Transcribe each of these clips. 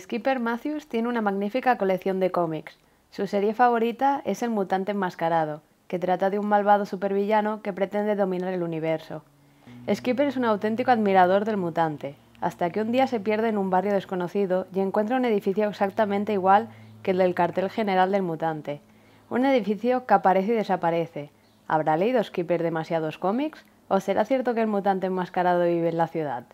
Skipper Matthews tiene una magnífica colección de cómics. Su serie favorita es El mutante enmascarado, que trata de un malvado supervillano que pretende dominar el universo. Skipper es un auténtico admirador del mutante, hasta que un día se pierde en un barrio desconocido y encuentra un edificio exactamente igual que el del cartel general del mutante. Un edificio que aparece y desaparece. ¿Habrá leído Skipper demasiados cómics? ¿O será cierto que el mutante enmascarado vive en la ciudad?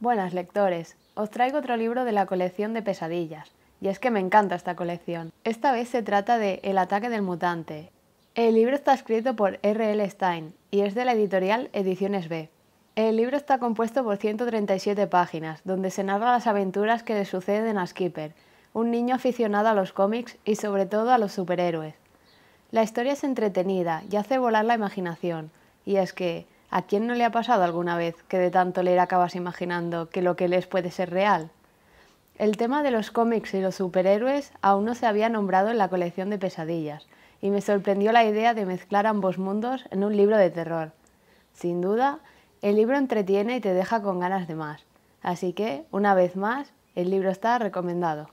Buenas lectores, os traigo otro libro de la colección de pesadillas, y es que me encanta esta colección. Esta vez se trata de El ataque del mutante. El libro está escrito por R.L. Stein y es de la editorial Ediciones B. El libro está compuesto por 137 páginas, donde se narra las aventuras que le suceden a Skipper, un niño aficionado a los cómics y sobre todo a los superhéroes. La historia es entretenida y hace volar la imaginación, y es que ¿A quién no le ha pasado alguna vez que de tanto leer acabas imaginando que lo que lees puede ser real? El tema de los cómics y los superhéroes aún no se había nombrado en la colección de pesadillas, y me sorprendió la idea de mezclar ambos mundos en un libro de terror. Sin duda, el libro entretiene y te deja con ganas de más. Así que, una vez más, el libro está recomendado.